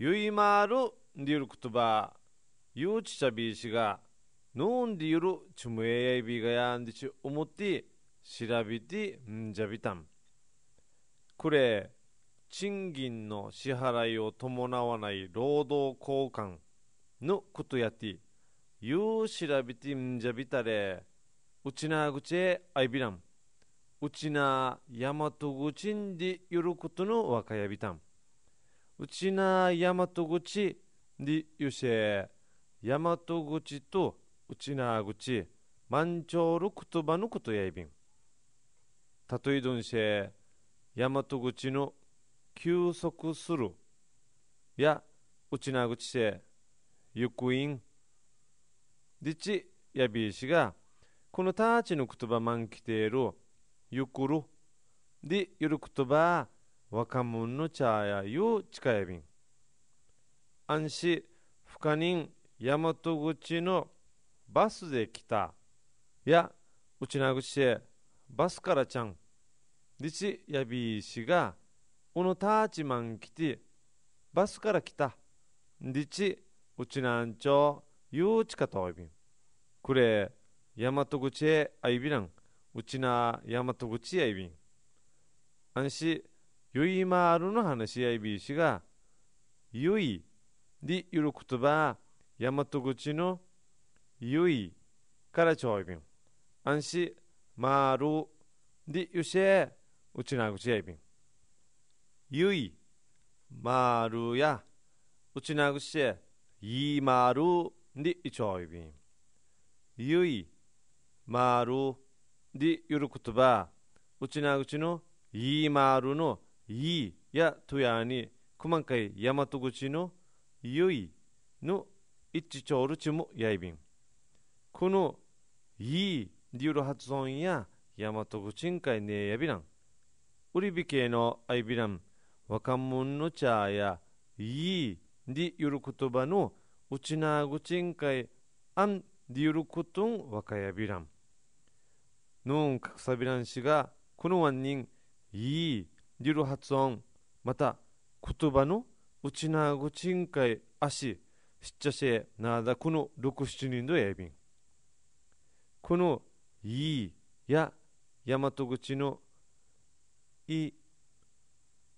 유る言葉、ゆうちちゃびしが、のんで누るちむえいびがやんでち안디치て、모띠てんんじゃびたん。これ、賃金の支払いを伴わない労働交換のことやってゆうしらびてんじゃびたれうちなぐちあいびらんうちなやまとぐちんでゆることのわかやびたんうちな大和口でよせ大和口とうちな口満潮る言葉のことやいびんたとえどんせ大和口の休息するやうちな口せゆくいんでちやびいしがこのたちの言葉満きているゆくるでゆる言葉若者の茶屋よ近ふか安ん、深人大和口のバスで来たやうなぐしへバスからちゃんでちやびいしがおのたちまんきてバスから来たでちうちなんちょ、ようちかといびんくれ大和口へあいびらんうちな大和口へいびん安し。よいまるの話し合いびしが、よいでゆる言葉、大和口のよいからちょいびん。あんし、まるでゆしえ、うちなぐちやいびん。よいまるや、うちなぐしえ、いまるでいちょいびん。よいまるでゆる言葉、うちなぐちのいまるのいいやとやにまん熊海大和口のよいの一ちちょるちもやいびんこのいいりゅる発音や大和口んかいねやびらんウリビ系のあいびらん若者の茶やいいりゆる言葉のうちなぐちんかいあんりゆることん若やびらんのんかくさびらんしがこのワんにんいいリル発音、また言葉のうちなごちんかい足し、っちゃせなだこの六七人のやびん。このいいや大和口のい、い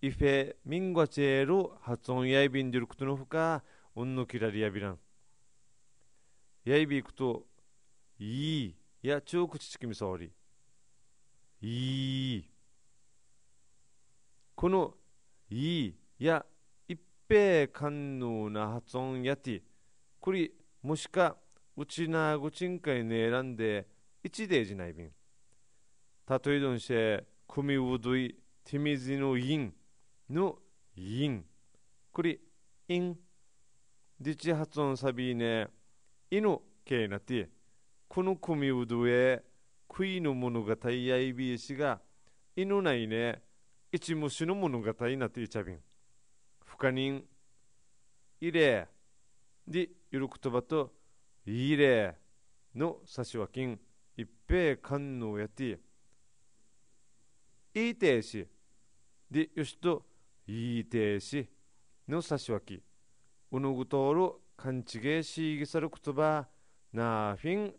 フェミンゴチェル発音やいびんでることのほか、おんのきらりやびらん。やいびいくと、いいや中口ちきみさおり。いい。この「い」や一平官能な発音やてこれもしかうちなごちんかいね選んで一でじないびんたとえどんしてみうどいみずのいんのいんこれいんでち発音サビねいのけなてこのみうどえくいの物語やいびえしがいのないね一虫の物語になっていちゃびん。不可人、入れ、で、ゆる言葉と、入れの差し分けん、一平観能やて、いいてし、で、よしと、いいてしの差し分け、うのぐとおる勘違いしぎさる言葉、なフィン、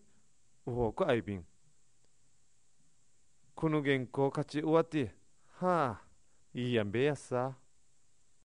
うほくあいびん。この原稿勝ち終わって、はあ。e ambeça